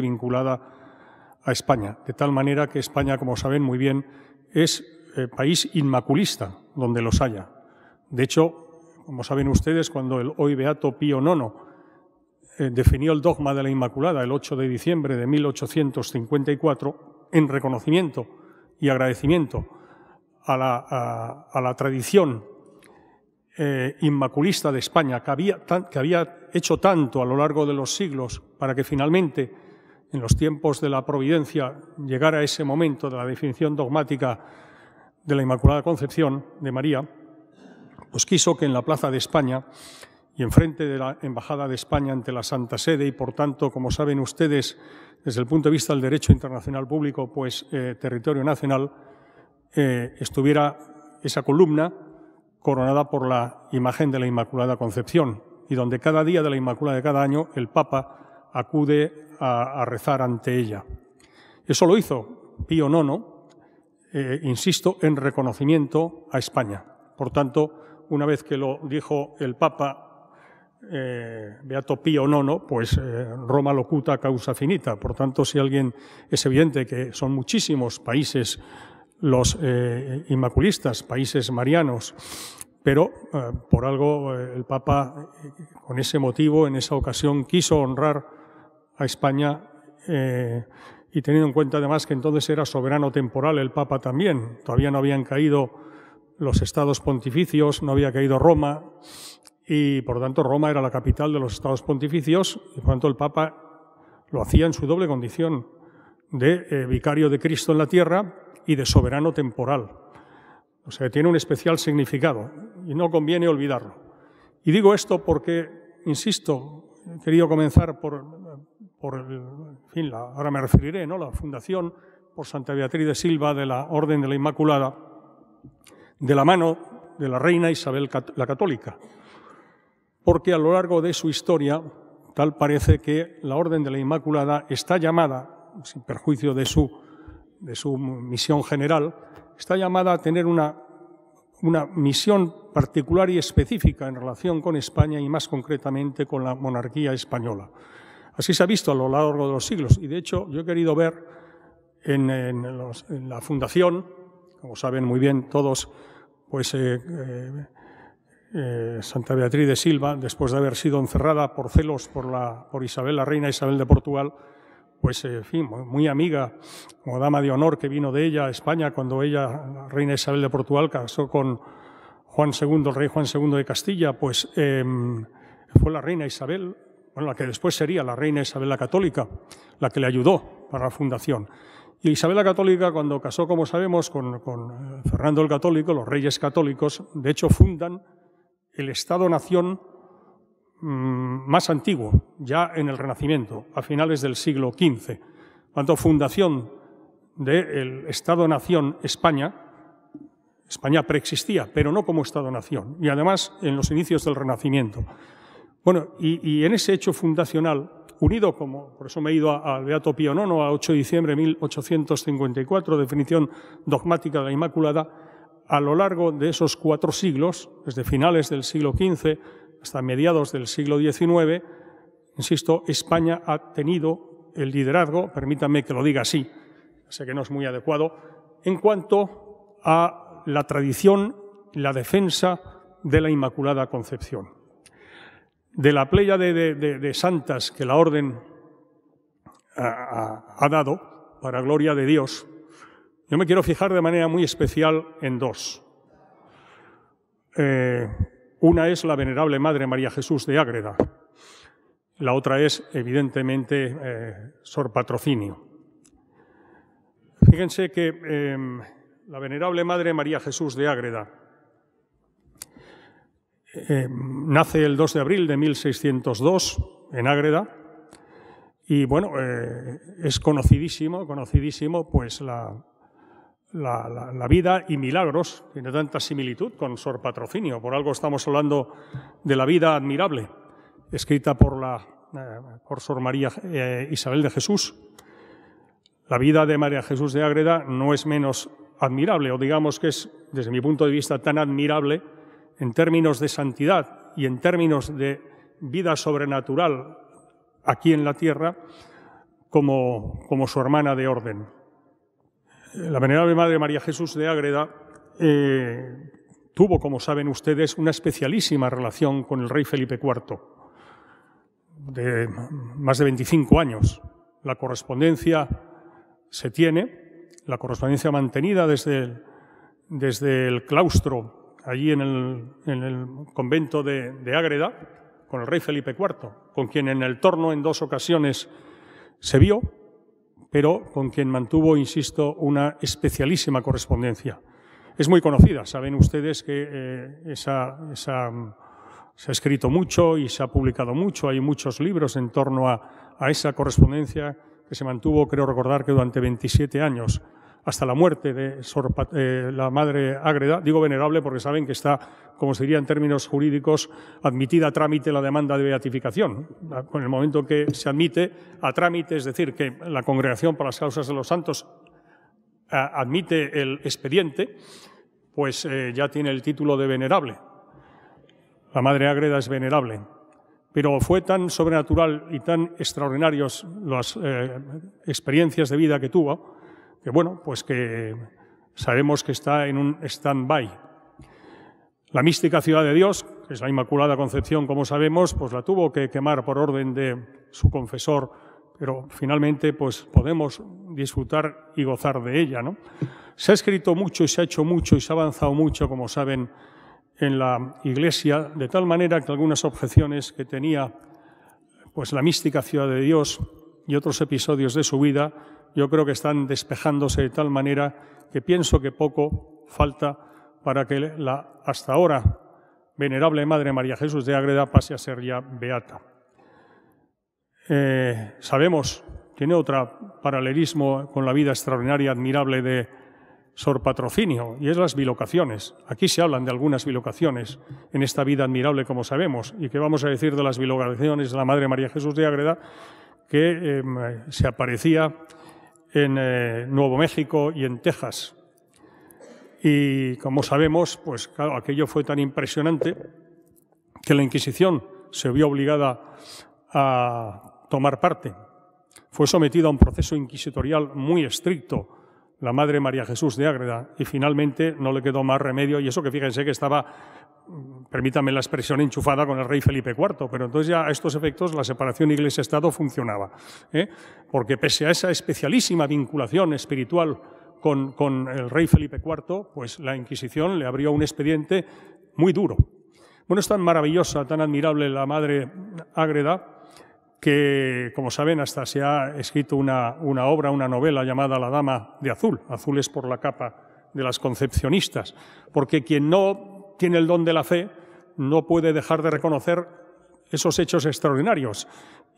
vinculada a España. De tal manera que España, como saben muy bien, es eh, país inmaculista, donde los haya. De hecho, como saben ustedes, cuando el hoy beato Pío IX eh, definió el dogma de la Inmaculada el 8 de diciembre de 1854, en reconocimiento y agradecimiento a la, tradición eh, inmaculista de España, que había hecho tanto a lo largo de los siglos para que finalmente en los tiempos de la providencia llegara ese momento de la definición dogmática de la Inmaculada Concepción de María, pues quiso que en la Plaza de España y enfrente de la Embajada de España ante la Santa Sede y, por tanto, como saben ustedes, desde el punto de vista del derecho internacional público, pues eh, territorio nacional, eh, estuviera esa columna coronada por la imagen de la Inmaculada Concepción y donde cada día de la Inmaculada de cada año el Papa acude a, rezar ante ella. Eso lo hizo Pío IX, eh, insisto, en reconocimiento a España. Por tanto, una vez que lo dijo el Papa eh, Beato Pío IX, pues eh, Roma locuta causa finita. Por tanto, si alguien es evidente que son muchísimos países los inmaculistas, países marianos, pero por algo el Papa, con ese motivo, en esa ocasión, quiso honrar a España eh, y teniendo en cuenta además que entonces era soberano temporal el Papa también. Todavía no habían caído los estados pontificios, no había caído Roma y por lo tanto Roma era la capital de los estados pontificios y por tanto el Papa lo hacía en su doble condición de eh, vicario de Cristo en la tierra y de soberano temporal. O sea, tiene un especial significado y no conviene olvidarlo. Y digo esto porque, insisto, Quería comenzar por, en fin, ahora me referiré, ¿no? la fundación por Santa Beatriz de Silva de la Orden de la Inmaculada, de la mano de la reina Isabel la Católica, porque a lo largo de su historia, tal parece que la Orden de la Inmaculada está llamada, sin perjuicio de su, de su misión general, está llamada a tener una una misión particular y específica en relación con España y más concretamente con la monarquía española. Así se ha visto a lo largo de los siglos y de hecho yo he querido ver en, la fundación, como saben muy bien todos, pues eh, eh, eh, Santa Beatriz de Silva, después de haber sido encerrada por celos por Isabel, la reina Isabel de Portugal, pues, eh, en fin, muy amiga, como dama de honor que vino de ella a España cuando ella, reina Isabel de Portugal, casó con Juan II, el rey Juan II de Castilla, pues em, fue la reina Isabel, bueno, la que después sería la reina Isabel la Católica, la que le ayudó para la fundación. Y Isabel la Católica, cuando casó, como sabemos, con, con eh, Fernando el Católico, los reyes católicos, de hecho fundan el Estado-Nación Mm, más antiguo, ya en el Renacimiento, a finales del siglo XV, cuando fundación del Estado-Nación España, España preexistía, pero no como Estado-Nación, y además en los inicios del Renacimiento. Bueno, y, en ese hecho fundacional, unido como, por eso me he ido al Beato Pío IX, a 8 de diciembre de 1854, definición dogmática de la Inmaculada, a lo largo de esos cuatro siglos, desde finales del siglo XV hasta mediados del siglo XIX, insisto, España ha tenido el liderazgo, permítanme que lo diga así, sé que no es muy adecuado, en cuanto a la tradición, la defensa de la Inmaculada Concepción. De la playa de, santas que la Orden ha, dado, para gloria de Dios, yo me quiero fijar de manera muy especial en dos. Eh, una es la venerable Madre María Jesús de Ágreda, la otra es, evidentemente, eh, Sor Patrocinio. Fíjense que em, la venerable Madre María Jesús de Ágreda em, nace el 2 de abril de 1602 en Ágreda y, bueno, eh, es conocidísimo, conocidísimo, pues la, la, vida y milagros tiene tanta similitud con Sor Patrocinio. Por algo estamos hablando de la vida admirable, escrita por, la, eh, por Sor María eh, Isabel de Jesús. La vida de María Jesús de Ágreda no es menos admirable, o digamos que es, desde mi punto de vista, tan admirable en términos de santidad y en términos de vida sobrenatural aquí en la tierra como, como su hermana de orden la Venerable Madre María Jesús de Ágreda eh, tuvo, como saben ustedes, una especialísima relación con el rey Felipe IV, de más de 25 años. La correspondencia se tiene, la correspondencia mantenida desde el, desde el claustro, allí en el, convento de, de Ágreda, con el rey Felipe IV, con quien en el torno en dos ocasiones se vio, pero con quien mantuvo, insisto, una especialísima correspondencia. Es muy conocida, saben ustedes que eh, esa, se ha escrito mucho y se ha publicado mucho, hay muchos libros en torno a, a esa correspondencia que se mantuvo, creo recordar que durante 27 años, hasta la muerte de eh, la madre Ágreda, digo venerable porque saben que está, como se diría en términos jurídicos, admitida a trámite la demanda de beatificación. Con el momento que se admite a trámite, es decir, que la Congregación para las Causas de los Santos eh, admite el expediente, pues eh, ya tiene el título de venerable. La madre Agreda es venerable. Pero fue tan sobrenatural y tan extraordinarios las experiencias de vida que tuvo, que bueno, pues que sabemos que está en un stand-by. La mística ciudad de Dios, que es la Inmaculada Concepción, como sabemos, pues la tuvo que quemar por orden de su confesor, pero finalmente pues podemos disfrutar y gozar de ella, ¿no? Se ha escrito mucho y se ha hecho mucho y se ha avanzado mucho, como saben, en la Iglesia, de tal manera que algunas objeciones que tenía pues la mística ciudad de Dios y otros episodios de su vida, yo creo que están despejándose de tal manera que pienso que poco falta para que la hasta ahora venerable Madre María Jesús de Ágreda pase a ser ya beata. Eh, sabemos, tiene otro paralelismo con la vida extraordinaria, admirable de Sor Patrocinio, y es las bilocaciones. Aquí se hablan de algunas bilocaciones en esta vida admirable, como sabemos, y que vamos a decir de las bilocaciones de la Madre María Jesús de Ágreda, que em, se aparecía en eh, Nuevo México y en Texas. Y como sabemos, pues aquello fue tan impresionante que la Inquisición se vio obligada a tomar parte. Fue sometida a un proceso inquisitorial muy estricto, la Madre María Jesús de Ágreda, y finalmente no le quedó más remedio, y eso que fíjense que estaba, mm, permítame la expresión, enchufada con el rey Felipe IV, pero entonces ya a estos efectos la separación Iglesia-Estado funcionaba, ¿eh? porque pese a esa especialísima vinculación espiritual con, con el rey Felipe IV, pues la Inquisición le abrió un expediente muy duro. Bueno, es tan maravillosa, tan admirable la Madre Ágreda, que, como saben, hasta se ha escrito una, obra, una novela llamada La Dama de Azul. Azul es por la capa de las concepcionistas, porque quien no tiene el don de la fe no puede dejar de reconocer esos hechos extraordinarios.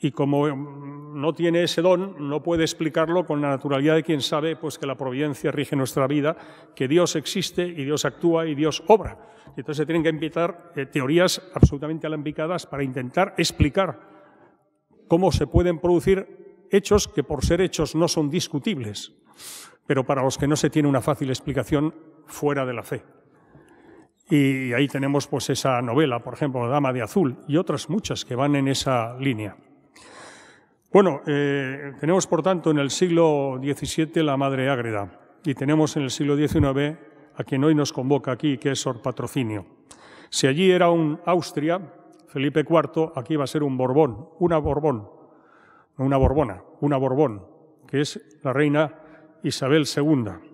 Y como em, no tiene ese don, no puede explicarlo con la naturalidad de quien sabe pues, que la providencia rige nuestra vida, que Dios existe y Dios actúa y Dios obra. Entonces se tienen que invitar eh, teorías absolutamente alambicadas para intentar explicar cómo se pueden producir hechos que por ser hechos no son discutibles, pero para los que no se tiene una fácil explicación fuera de la fe. Y ahí tenemos pues esa novela, por ejemplo, La Dama de Azul y otras muchas que van en esa línea. Bueno, eh, tenemos por tanto en el siglo XVII la Madre Ágreda y tenemos en el siglo XIX a quien hoy nos convoca aquí, que es Sor Patrocinio. Si allí era un Austria, Felipe IV aquí va a ser un Borbón, una Borbón, una Borbona, una Borbón, que es la reina Isabel II.